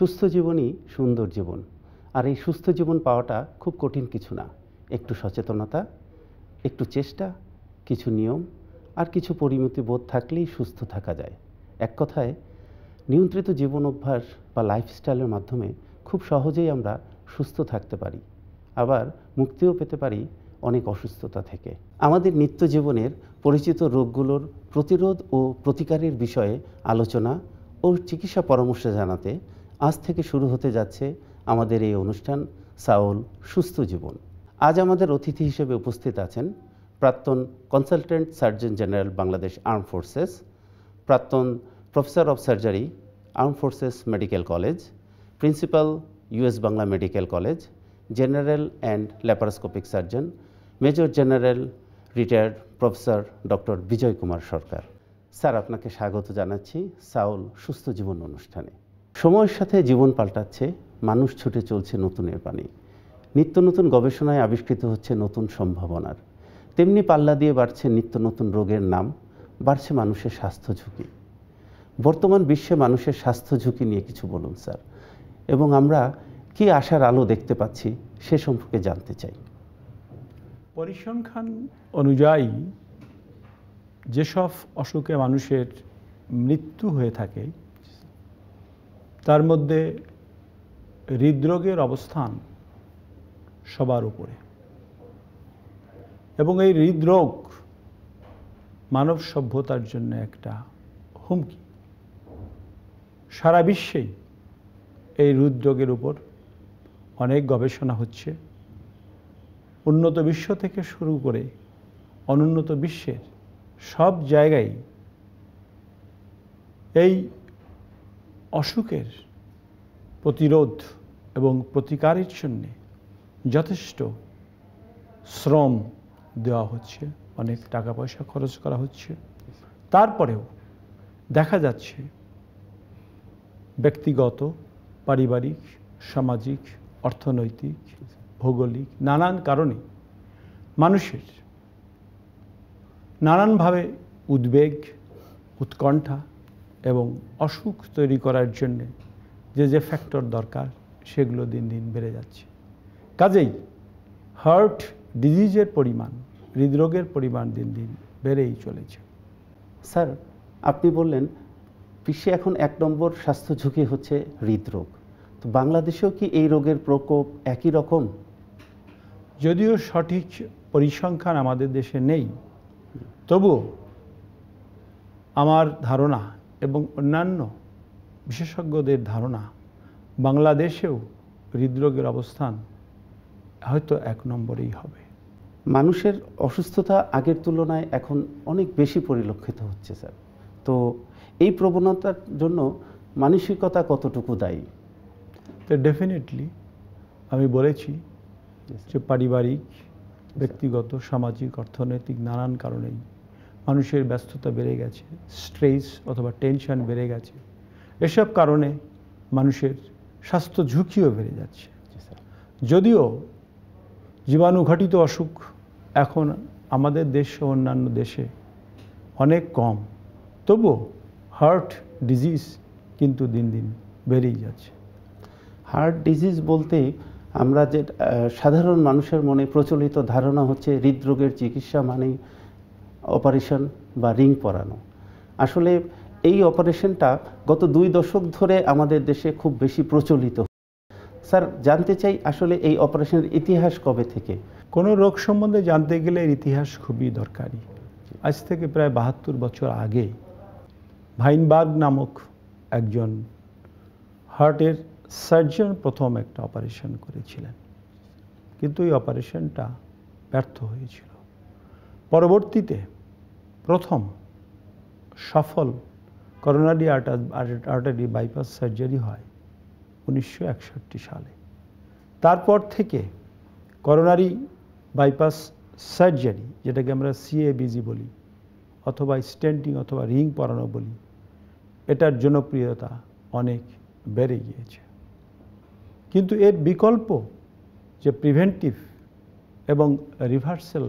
সুস্থ জীবনই সুন্দর জীবন আর এই সুস্থ জীবন পাওয়াটা খুব কঠিন কিছু না একটু সচেতনতা একটু চেষ্টা কিছু নিয়ম আর কিছু পরিমিতি বোধ থাকলেই সুস্থ থাকা যায় এক কথায় নিয়ন্ত্রিত জীবন অভ্যাস বা লাইফস্টাইলের মাধ্যমে খুব সহজেই আমরা সুস্থ থাকতে পারি আবার মুক্তিও পেতে পারি অনেক অসুস্থতা থেকে আমাদের নিত্য জীবনের পরিচিত রোগগুলোর প্রতিরোধ ও প্রতিকারের বিষয়ে আলোচনা ও চিকিৎসা পরামর্শ জানাতে আজ থেকে শুরু হতে যাচ্ছে আমাদের এই অনুষ্ঠান সাউল সুস্থ জীবন আজ আমাদের অতিথি হিসেবে উপস্থিত আছেন প্রাক্তন consultant surgeon general Bangladesh armed forces প্রাক্তন professor of surgery armed forces medical college principal US Bangla medical college general and laparoscopic surgeon major general retired professor doctor Bijoy Kumar Sarkar sir আপনাকে স্বাগত জানাচ্ছি সাউল সুস্থ জীবন অনুষ্ঠানে সময়ের সাথে জীবন পাল্টাচ্ছে মানুষ ছুটে চলছে নতুনের পানি নিত্য নতুন গবেষণায় আবিষ্কৃত হচ্ছে নতুন সম্ভাবনার তেমনি পাল্লা দিয়ে বাড়ছে নিত্য নতুন রোগের নাম বাড়ছে মানুষের স্বাস্থ্য ঝুঁকি বর্তমান বিশ্বে মানুষের স্বাস্থ্য ঝুঁকি নিয়ে কিছু বলুন স্যার এবং আমরা কি আশার আলো দেখতে পাচ্ছি সে সম্পর্কে জানতে চাই পরিসংখ্যান অনুযায়ী যেসব অসুখে মানুষের মৃত্যু হয়ে থাকে তার মধ্যে হৃদরোগের অবস্থান সবার উপরে এবং এই হৃদরোগ মানব সভ্যতার জন্য একটা হুমকি সারা বিশ্বেই এই হৃদরোগের উপর অনেক গবেষণা হচ্ছে উন্নত বিশ্ব থেকে শুরু করে অনুন্নত বিশ্বের সব জায়গায় এই অসুখের প্রতিরোধ এবং প্রতিকারের জন্যে যথেষ্ট শ্রম দেওয়া হচ্ছে অনেক টাকা পয়সা খরচ করা হচ্ছে তারপরেও দেখা যাচ্ছে ব্যক্তিগত পারিবারিক সামাজিক অর্থনৈতিক ভৌগোলিক নানান কারণে মানুষের নানানভাবে উদ্বেগ উৎকণ্ঠা এবং অসুখ তৈরি করার জন্যে যে যে ফ্যাক্টর দরকার সেগুলো দিন দিন বেড়ে যাচ্ছে কাজেই হার্ট ডিজিজের পরিমাণ হৃদরোগের পরিমাণ দিন দিন বেড়েই চলেছে স্যার আপনি বললেন বিশ্বে এখন এক নম্বর স্বাস্থ্য ঝুঁকি হচ্ছে হৃদরোগ তো বাংলাদেশেও কি এই রোগের প্রকোপ একই রকম যদিও সঠিক পরিসংখ্যান আমাদের দেশে নেই তবু আমার ধারণা এবং অন্যান্য বিশেষজ্ঞদের ধারণা বাংলাদেশেও হৃদরোগের অবস্থান হয়তো এক নম্বরেই হবে মানুষের অসুস্থতা আগের তুলনায় এখন অনেক বেশি পরিলক্ষিত হচ্ছে স্যার তো এই প্রবণতার জন্য মানসিকতা কতটুকু দায়ী তো ডেফিনেটলি আমি বলেছি যে পারিবারিক ব্যক্তিগত সামাজিক অর্থনৈতিক নানান কারণেই মানুষের ব্যস্ততা বেড়ে গেছে স্ট্রেস অথবা টেনশন বেড়ে গেছে এসব কারণে মানুষের স্বাস্থ্য ঝুঁকিও বেড়ে যাচ্ছে যদিও জীবাণুঘটিত অসুখ এখন আমাদের দেশ ও অন্যান্য দেশে অনেক কম তবুও হার্ট ডিজিজ কিন্তু দিন দিন বেড়েই যাচ্ছে হার্ট ডিজিজ বলতে আমরা যে সাধারণ মানুষের মনে প্রচলিত ধারণা হচ্ছে হৃদরোগের চিকিৎসা মানেই অপারেশন বা রিং পরানো আসলে এই অপারেশনটা গত দুই দশক ধরে আমাদের দেশে খুব বেশি প্রচলিত স্যার জানতে চাই আসলে এই অপারেশনের ইতিহাস কবে থেকে কোনো রোগ সম্বন্ধে জানতে গেলে এর ইতিহাস খুবই দরকারি আজ থেকে প্রায় বাহাত্তর বছর আগে ভাইনবার্গ নামক একজন হার্টের সার্জন প্রথম একটা অপারেশন করেছিলেন কিন্তু এই অপারেশনটা ব্যর্থ হয়েছিল পরবর্তীতে প্রথম সফল করোনারি আর্টারি বাইপাস সার্জারি হয় উনিশশো সালে তারপর থেকে করোনারি বাইপাস সার্জারি যেটাকে আমরা সিএবিজি বলি অথবা স্টেন্টিং অথবা রিং পরানো বলি এটার জনপ্রিয়তা অনেক বেড়ে গিয়েছে কিন্তু এর বিকল্প যে প্রিভেন্টিভ এবং রিভার্সেল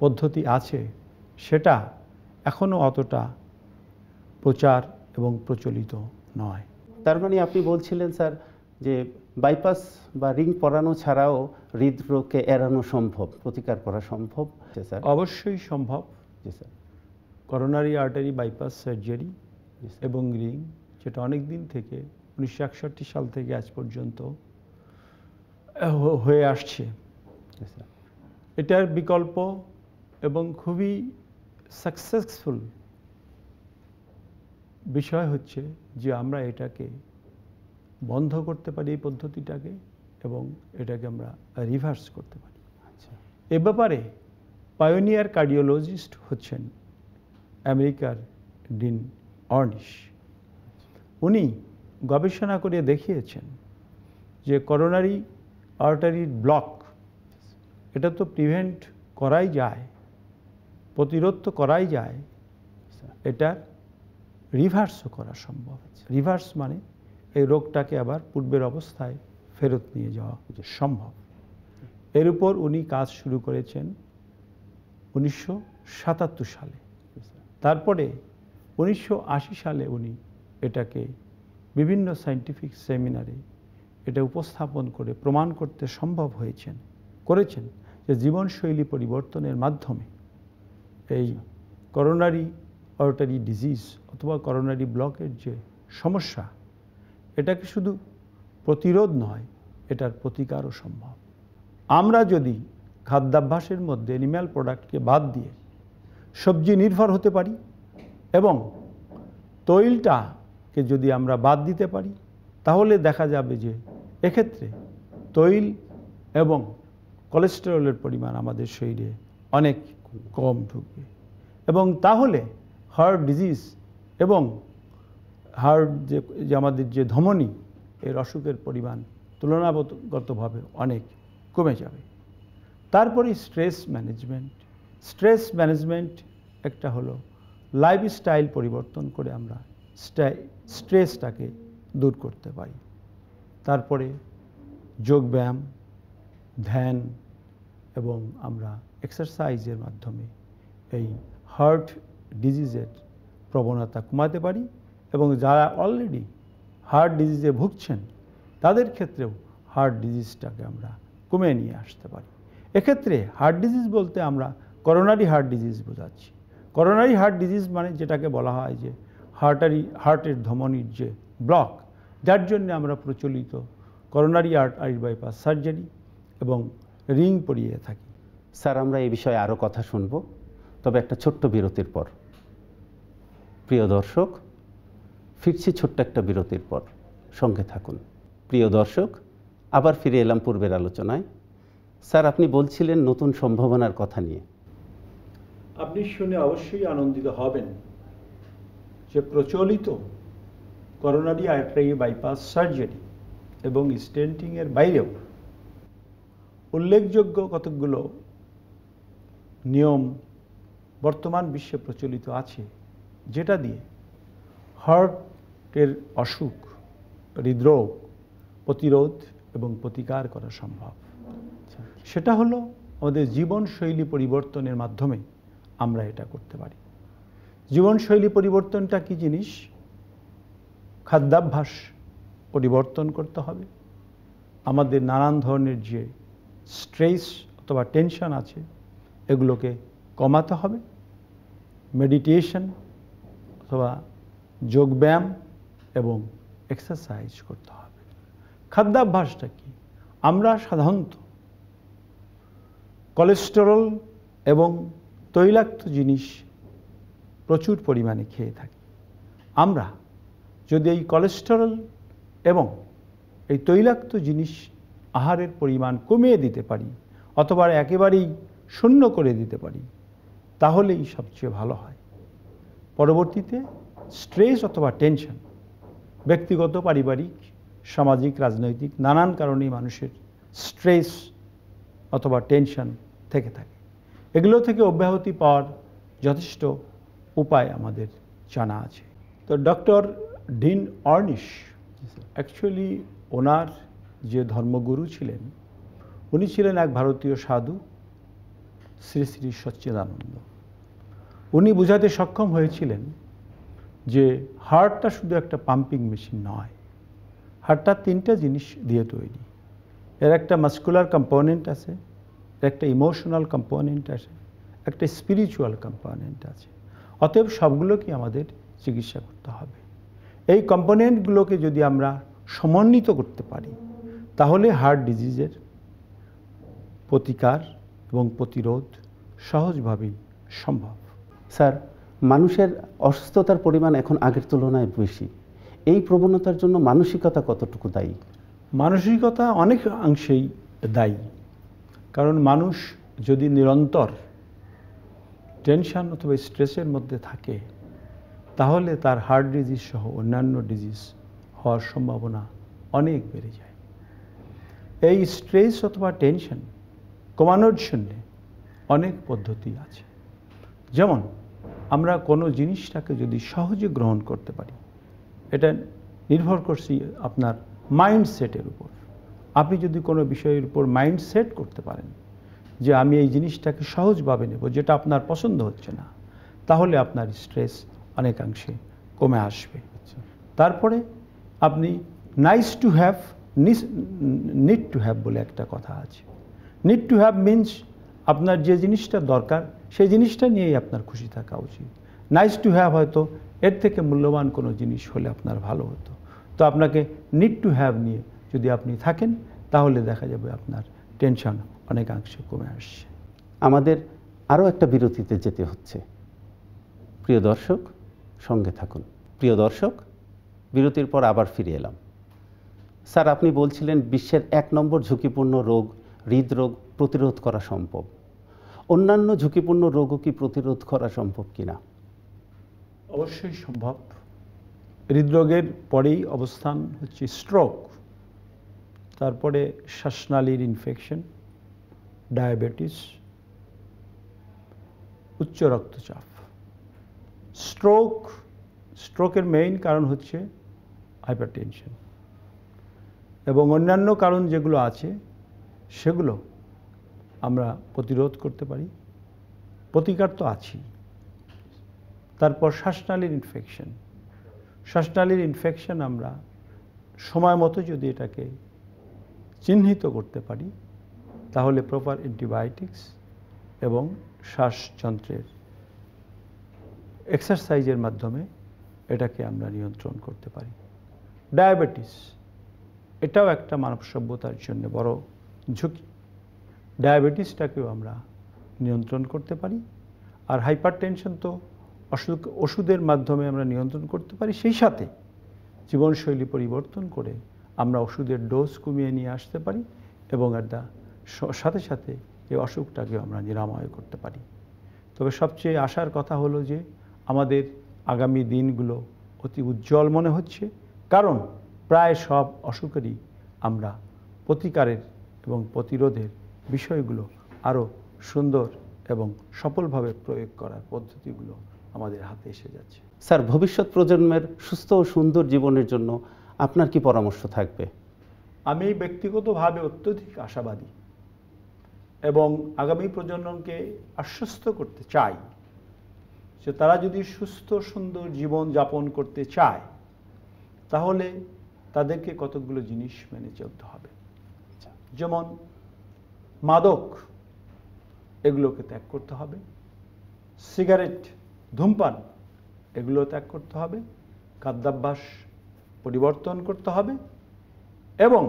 পদ্ধতি আছে সেটা এখনও অতটা প্রচার এবং প্রচলিত নয় তার মানে আপনি বলছিলেন স্যার যে বাইপাস বা রিং পরানো ছাড়াও হৃদরোগকে এড়ানো সম্ভব প্রতিকার করা সম্ভব স্যার অবশ্যই সম্ভব জি sir coronary artery bypass surgery এবং রিং যেটা অনেক দিন থেকে উনিশশো সাল থেকে আজ পর্যন্ত হয়ে আসছে এটার বিকল্প এবং খুবই সাকসেসফুল বিষয় হচ্ছে যে আমরা এটাকে বন্ধ করতে পারি এই পদ্ধতিটাকে এবং এটাকে আমরা রিভার্স করতে পারি আচ্ছা। এ ব্যাপারে পায়োনিয়ার কার্ডিওলজিস্ট হচ্ছেন আমেরিকার ডিন অর্নিশ উনি গবেষণা করে দেখিয়েছেন যে করোনারি আর্টারির ব্লক এটা তো প্রিভেন্ট করাই যায় প্রতিরোধ তো করাই যায় এটা রিভার্সও করা সম্ভব রিভার্স মানে এই রোগটাকে আবার পূর্বের অবস্থায় ফেরত নিয়ে যাওয়া সম্ভব এর উপর উনি কাজ শুরু করেছেন উনিশশো সালে তারপরে উনিশশো সালে উনি এটাকে বিভিন্ন সায়েন্টিফিক সেমিনারে এটা উপস্থাপন করে প্রমাণ করতে সম্ভব হয়েছেন করেছেন যে জীবনশৈলী পরিবর্তনের মাধ্যমে এই করোনারি অর্টারি ডিজিজ অথবা করোনারি ব্লকের যে সমস্যা এটাকে শুধু প্রতিরোধ নয় এটার প্রতিকারও সম্ভব আমরা যদি খাদ্যাভ্যাসের মধ্যে অ্যানিম্যাল প্রোডাক্টকে বাদ দিয়ে সবজি নির্ভর হতে পারি এবং তৈলটাকে যদি আমরা বাদ দিতে পারি তাহলে দেখা যাবে যে এক্ষেত্রে তৈল এবং কোলেস্টেরলের পরিমাণ আমাদের শরীরে অনেক কম ঢুকবে এবং তাহলে হার্ট ডিজিজ এবং হার্ট যে যে আমাদের যে ধমনী এর অসুখের পরিমাণ তুলনাগতভাবে অনেক কমে যাবে তারপরে স্ট্রেস ম্যানেজমেন্ট স্ট্রেস ম্যানেজমেন্ট একটা হলো লাইফস্টাইল পরিবর্তন করে আমরা স্ট্রেসটাকে দূর করতে পারি তারপরে যোগব্যায়াম ধ্যান এবং আমরা এক্সারসাইজের মাধ্যমে এই হার্ট ডিজিজের প্রবণতা কমাতে পারি এবং যারা অলরেডি হার্ট ডিজিজে ভুগছেন তাদের ক্ষেত্রেও হার্ট ডিজিজটাকে আমরা কমে নিয়ে আসতে পারি এক্ষেত্রে হার্ট ডিজিজ বলতে আমরা করোনারি হার্ট ডিজিজ বোঝাচ্ছি করোনারি হার্ট ডিজিজ মানে যেটাকে বলা হয় যে হার্টারি হার্টের ধমনির যে ব্লক যার জন্য আমরা প্রচলিত coronary artery bypass surgery এবং রিং পরিয়ে থাকি স্যার আমরা এ বিষয়ে আরও কথা শুনব তবে একটা ছোট্ট বিরতির পর প্রিয় দর্শক ফিরছি ছোট্ট একটা বিরতির পর সঙ্গে থাকুন প্রিয় দর্শক আবার ফিরে এলাম পূর্বের আলোচনায় স্যার আপনি বলছিলেন নতুন সম্ভাবনার কথা নিয়ে আপনি শুনে অবশ্যই আনন্দিত হবেন যে প্রচলিত করোনারি আর্টারি বাইপাস সার্জারি এবং স্টেন্টিংয়ের বাইরেও উল্লেখযোগ্য কতকগুলো নিয়ম বর্তমান বিশ্বে প্রচলিত আছে যেটা দিয়ে হার্টের অসুখ হৃদরোগ প্রতিরোধ এবং প্রতিকার করা সম্ভব সেটা হলো আমাদের জীবনশৈলী পরিবর্তনের মাধ্যমে আমরা এটা করতে পারি জীবনশৈলী পরিবর্তনটা কি জিনিস খাদ্যাভ্যাস পরিবর্তন করতে হবে আমাদের নানান ধরনের যে স্ট্রেস অথবা টেনশন আছে এগুলোকে কমাতে হবে মেডিটেশন অথবা যোগব্যায়াম এবং এক্সারসাইজ করতে হবে খাদ্যাভ্যাসটা কি আমরা সাধারণত কোলেস্টেরল এবং তৈলাক্ত জিনিস প্রচুর পরিমাণে খেয়ে থাকি আমরা যদি এই কোলেস্টেরল এবং এই তৈলাক্ত জিনিস আহারের পরিমাণ কমিয়ে দিতে পারি অথবা একেবারেই শূন্য করে দিতে পারি তাহলেই সবচেয়ে ভালো হয় পরবর্তীতে স্ট্রেস অথবা টেনশন ব্যক্তিগত পারিবারিক সামাজিক রাজনৈতিক নানান কারণে মানুষের স্ট্রেস অথবা টেনশন থেকে থাকে এগুলো থেকে অব্যাহতি পাওয়ার যথেষ্ট উপায় আমাদের জানা আছে তো ডক্টর ডিন অর্নিশ অ্যাকচুয়ালি ওনার যে ধর্মগুরু ছিলেন উনি ছিলেন এক ভারতীয় সাধু শ্রী শ্রী সচ্চিদানন্দ উনি বুঝাতে সক্ষম হয়েছিলেন যে হার্টটা শুধু একটা পাম্পিং মেশিন নয় হার্টটা তিনটা জিনিস দিয়ে তৈরি এর একটা মাস্কুলার কম্পোনেন্ট আছে একটা ইমোশনাল কম্পোনেন্ট আছে একটা স্পিরিচুয়াল কম্পোনেন্ট আছে অতএব সবগুলোকে আমাদের চিকিৎসা করতে হবে এই কম্পোনেন্টগুলোকে যদি আমরা সমন্বিত করতে পারি তাহলে হার্ট ডিজিজের প্রতিকার এবং প্রতিরোধ সহজভাবেই সম্ভব স্যার মানুষের অসুস্থতার পরিমাণ এখন আগের তুলনায় বেশি এই প্রবণতার জন্য মানসিকতা কতটুকু দায়ী মানসিকতা অনেক অংশেই দায়ী কারণ মানুষ যদি নিরন্তর টেনশন অথবা স্ট্রেসের মধ্যে থাকে তাহলে তার হার্ট ডিজিজ সহ অন্যান্য ডিজিজ হওয়ার সম্ভাবনা অনেক বেড়ে যায় এই স্ট্রেস অথবা টেনশন কমানোর জন্যে অনেক পদ্ধতি আছে যেমন আমরা কোনো জিনিসটাকে যদি সহজে গ্রহণ করতে পারি এটা নির্ভর করছি আপনার মাইন্ডসেটের উপর আপনি যদি কোনো বিষয়ের উপর মাইন্ডসেট করতে পারেন যে আমি এই জিনিসটাকে সহজভাবে নেব যেটা আপনার পছন্দ হচ্ছে না তাহলে আপনার স্ট্রেস অনেকাংশে কমে আসবে আচ্ছা। তারপরে আপনি nice to have need to have বলে একটা কথা আছে নিড টু হ্যাভ মিন্স আপনার যে জিনিসটা দরকার সেই জিনিসটা নিয়েই আপনার খুশি থাকা উচিত নাইস টু হ্যাভ হয়তো এর থেকে মূল্যবান কোনো জিনিস হলে আপনার ভালো হতো তো আপনাকে নিড টু হ্যাভ নিয়ে যদি আপনি থাকেন তাহলে দেখা যাবে আপনার টেনশন অনেকাংশে কমে আসছে আমাদের আরও একটা বিরতিতে যেতে হচ্ছে প্রিয় দর্শক সঙ্গে থাকুন প্রিয় দর্শক বিরতির পর আবার ফিরে এলাম স্যার আপনি বলছিলেন বিশ্বের এক নম্বর ঝুঁকিপূর্ণ রোগ হৃদরোগ প্রতিরোধ করা সম্ভব অন্যান্য ঝুঁকিপূর্ণ রোগও কি প্রতিরোধ করা সম্ভব কিনা অবশ্যই সম্ভব হৃদরোগের পরেই অবস্থান হচ্ছে স্ট্রোক তারপরে শ্বাসনালীর ইনফেকশন ডায়াবেটিস উচ্চ রক্তচাপ স্ট্রোক স্ট্রোকের মেইন কারণ হচ্ছে হাইপারটেনশন এবং অন্যান্য কারণ যেগুলো আছে সেগুলো আমরা প্রতিরোধ করতে পারি প্রতিকার তো আছি তারপর শ্বাসনালীর ইনফেকশন শ্বাসনালীর ইনফেকশন আমরা সময় মতো যদি এটাকে চিহ্নিত করতে পারি তাহলে প্রপার অ্যান্টিবায়োটিক্স এবং শ্বাসযন্ত্রের এক্সারসাইজের মাধ্যমে এটাকে আমরা নিয়ন্ত্রণ করতে পারি ডায়াবেটিস এটাও একটা মানব সভ্যতার জন্য বড় ঝুঁকি ডায়াবেটিসটাকেও আমরা নিয়ন্ত্রণ করতে পারি আর হাইপার টেনশন তো অসুখ ওষুধের মাধ্যমে আমরা নিয়ন্ত্রণ করতে পারি সেই সাথে জীবনশৈলী পরিবর্তন করে আমরা ওষুধের ডোজ কমিয়ে নিয়ে আসতে পারি এবং একটা সাথে সাথে এই অসুখটাকেও আমরা নিরাময় করতে পারি তবে সবচেয়ে আশার কথা হলো যে আমাদের আগামী দিনগুলো অতি উজ্জ্বল মনে হচ্ছে কারণ প্রায় সব অসুখেরই আমরা প্রতিকারের এবং প্রতিরোধের বিষয়গুলো আরও সুন্দর এবং সফলভাবে প্রয়োগ করার পদ্ধতিগুলো আমাদের হাতে এসে যাচ্ছে স্যার ভবিষ্যৎ প্রজন্মের সুস্থ ও সুন্দর জীবনের জন্য আপনার কি পরামর্শ থাকবে আমি ব্যক্তিগতভাবে অত্যধিক আশাবাদী এবং আগামী প্রজন্মকে আশ্বস্ত করতে চাই যে তারা যদি সুস্থ সুন্দর জীবন যাপন করতে চায় তাহলে তাদেরকে কতকগুলো জিনিস মেনে চলতে হবে যেমন মাদক এগুলোকে ত্যাগ করতে হবে সিগারেট ধূমপান এগুলো ত্যাগ করতে হবে খাদ্যাভ্যাস পরিবর্তন করতে হবে এবং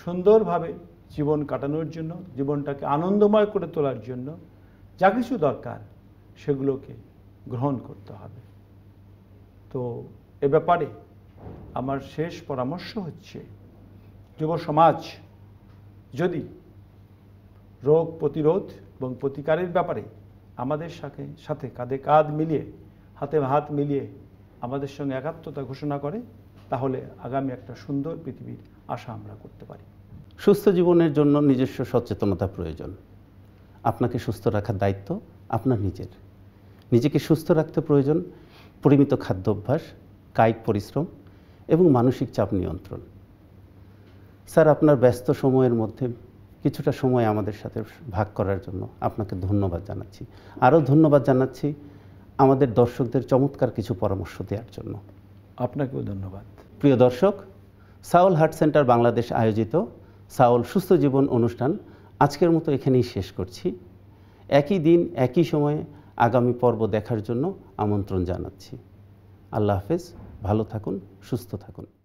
সুন্দরভাবে জীবন কাটানোর জন্য জীবনটাকে আনন্দময় করে তোলার জন্য যা কিছু দরকার সেগুলোকে গ্রহণ করতে হবে তো এ ব্যাপারে আমার শেষ পরামর্শ হচ্ছে যুব সমাজ যদি রোগ প্রতিরোধ এবং প্রতিকারের ব্যাপারে আমাদের সাথে সাথে কাঁধে কাঁধ মিলিয়ে হাতে হাত মিলিয়ে আমাদের সঙ্গে একাত্মতা ঘোষণা করে তাহলে আগামী একটা সুন্দর পৃথিবীর আশা আমরা করতে পারি সুস্থ জীবনের জন্য নিজস্ব সচেতনতা প্রয়োজন আপনাকে সুস্থ রাখার দায়িত্ব আপনার নিজের নিজেকে সুস্থ রাখতে প্রয়োজন পরিমিত খাদ্য অভ্যাস কায়িক পরিশ্রম এবং মানসিক চাপ নিয়ন্ত্রণ স্যার আপনার ব্যস্ত সময়ের মধ্যে কিছুটা সময় আমাদের সাথে ভাগ করার জন্য আপনাকে ধন্যবাদ জানাচ্ছি আরও ধন্যবাদ জানাচ্ছি আমাদের দর্শকদের চমৎকার কিছু পরামর্শ দেওয়ার জন্য আপনাকেও ধন্যবাদ প্রিয় দর্শক সাউল হার্ট সেন্টার বাংলাদেশ আয়োজিত সাউল সুস্থ জীবন অনুষ্ঠান আজকের মতো এখানেই শেষ করছি একই দিন একই সময়ে আগামী পর্ব দেখার জন্য আমন্ত্রণ জানাচ্ছি আল্লাহ হাফেজ ভালো থাকুন সুস্থ থাকুন